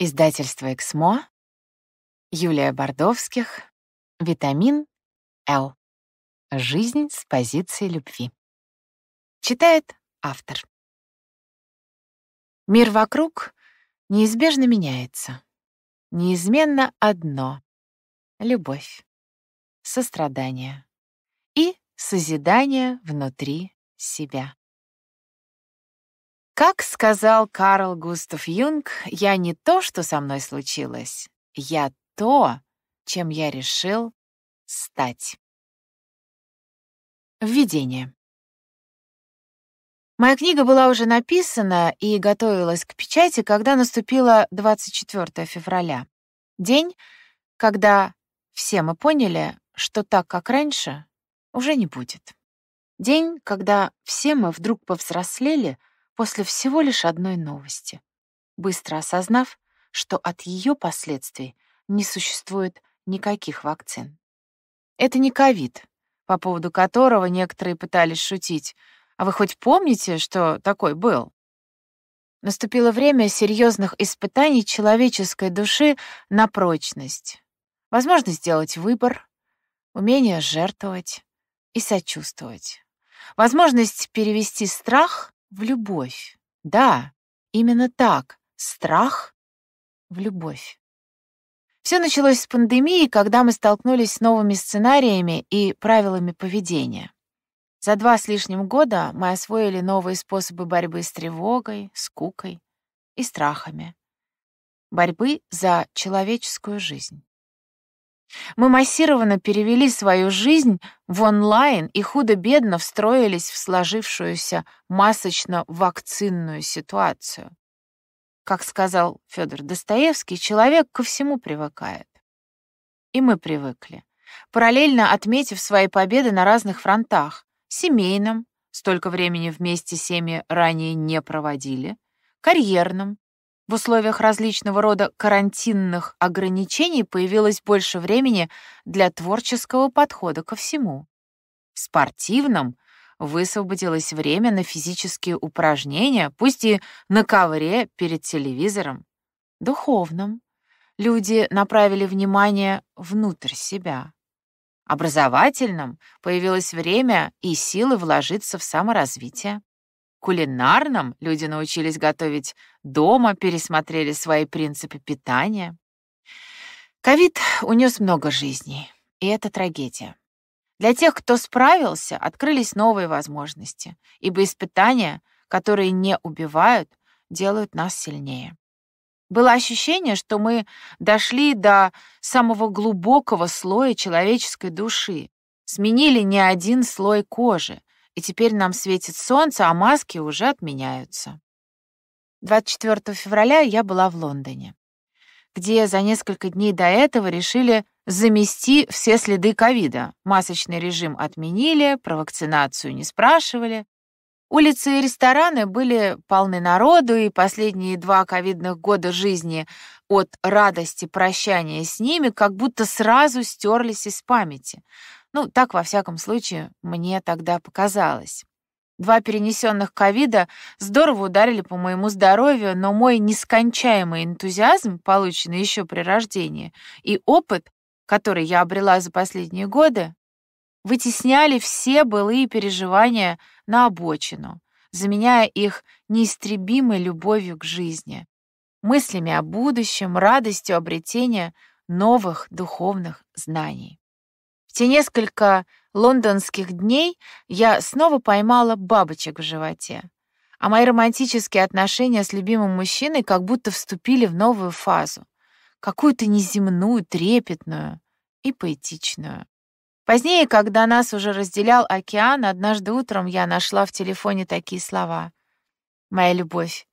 Издательство «Эксмо», Юлия Бордовских, «Витамин Л. Жизнь с позиции любви». Читает автор. Мир вокруг неизбежно меняется. Неизменно одно — любовь, сострадание и созидание внутри себя. Как сказал Карл Густав Юнг, я не то, что со мной случилось, я то, чем я решил стать. Введение. Моя книга была уже написана и готовилась к печати, когда наступило 24 февраля. День, когда все мы поняли, что так, как раньше, уже не будет. День, когда все мы вдруг повзрослели — после всего лишь одной новости, быстро осознав, что от ее последствий не существует никаких вакцин. Это не ковид, по поводу которого некоторые пытались шутить. А вы хоть помните, что такой был? Наступило время серьезных испытаний человеческой души на прочность. Возможность сделать выбор, умение жертвовать и сочувствовать. Возможность перевести страх в любовь. Да, именно так. Страх в любовь. Все началось с пандемии, когда мы столкнулись с новыми сценариями и правилами поведения. За два с лишним года мы освоили новые способы борьбы с тревогой, скукой и страхами. Борьбы за человеческую жизнь. Мы массированно перевели свою жизнь в онлайн и худо-бедно встроились в сложившуюся масочно-вакцинную ситуацию. Как сказал Федор Достоевский, человек ко всему привыкает. И мы привыкли, параллельно отметив свои победы на разных фронтах — семейном, столько времени вместе семьи ранее не проводили, карьерном, в условиях различного рода карантинных ограничений появилось больше времени для творческого подхода ко всему. В спортивном высвободилось время на физические упражнения, пусть и на ковре перед телевизором. Духовном люди направили внимание внутрь себя. Образовательном появилось время и силы вложиться в саморазвитие кулинарном люди научились готовить дома, пересмотрели свои принципы питания. Ковид унес много жизней, и это трагедия. Для тех, кто справился, открылись новые возможности, ибо испытания, которые не убивают, делают нас сильнее. Было ощущение, что мы дошли до самого глубокого слоя человеческой души, сменили не один слой кожи, и теперь нам светит солнце, а маски уже отменяются. 24 февраля я была в Лондоне, где за несколько дней до этого решили замести все следы ковида. Масочный режим отменили, про вакцинацию не спрашивали. Улицы и рестораны были полны народу, и последние два ковидных года жизни от радости прощания с ними как будто сразу стерлись из памяти. Ну, так, во всяком случае, мне тогда показалось. Два перенесенных ковида здорово ударили по моему здоровью, но мой нескончаемый энтузиазм, полученный еще при рождении, и опыт, который я обрела за последние годы, вытесняли все былые переживания на обочину, заменяя их неистребимой любовью к жизни, мыслями о будущем, радостью обретения новых духовных знаний те несколько лондонских дней я снова поймала бабочек в животе. А мои романтические отношения с любимым мужчиной как будто вступили в новую фазу. Какую-то неземную, трепетную и поэтичную. Позднее, когда нас уже разделял океан, однажды утром я нашла в телефоне такие слова. «Моя любовь,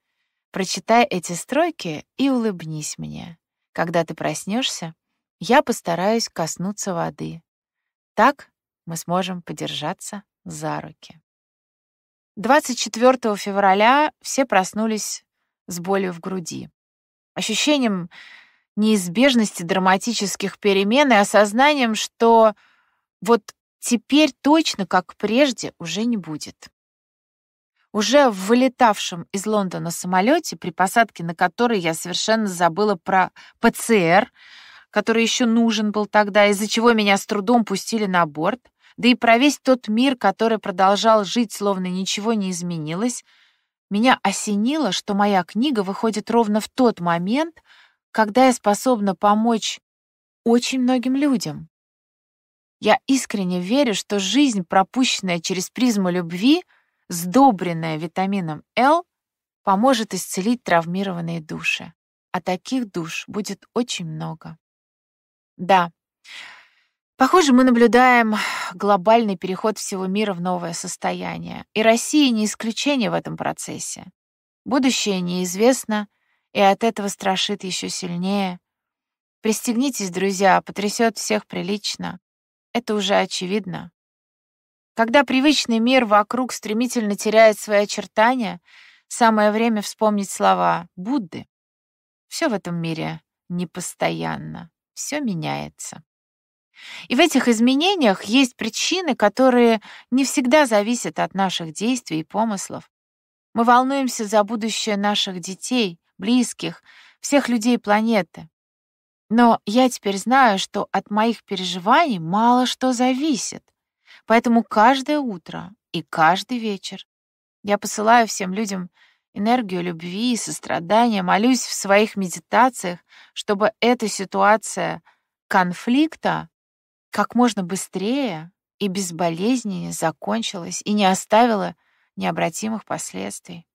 прочитай эти строки и улыбнись мне. Когда ты проснешься, я постараюсь коснуться воды. Так мы сможем подержаться за руки. 24 февраля все проснулись с болью в груди. Ощущением неизбежности драматических перемен и осознанием, что вот теперь точно, как прежде, уже не будет. Уже в вылетавшем из Лондона самолете, при посадке на который я совершенно забыла про ПЦР, который еще нужен был тогда, из-за чего меня с трудом пустили на борт, да и про весь тот мир, который продолжал жить, словно ничего не изменилось, меня осенило, что моя книга выходит ровно в тот момент, когда я способна помочь очень многим людям. Я искренне верю, что жизнь, пропущенная через призму любви, сдобренная витамином L, поможет исцелить травмированные души. А таких душ будет очень много. Да. Похоже, мы наблюдаем глобальный переход всего мира в новое состояние. И Россия не исключение в этом процессе. Будущее неизвестно, и от этого страшит еще сильнее. Пристегнитесь, друзья, потрясет всех прилично. Это уже очевидно. Когда привычный мир вокруг стремительно теряет свои очертания, самое время вспомнить слова Будды. Все в этом мире непостоянно все меняется. И в этих изменениях есть причины, которые не всегда зависят от наших действий и помыслов. Мы волнуемся за будущее наших детей, близких, всех людей планеты. Но я теперь знаю, что от моих переживаний мало что зависит. Поэтому каждое утро и каждый вечер я посылаю всем людям энергию любви и сострадания, молюсь в своих медитациях, чтобы эта ситуация конфликта как можно быстрее и безболезненнее закончилась и не оставила необратимых последствий.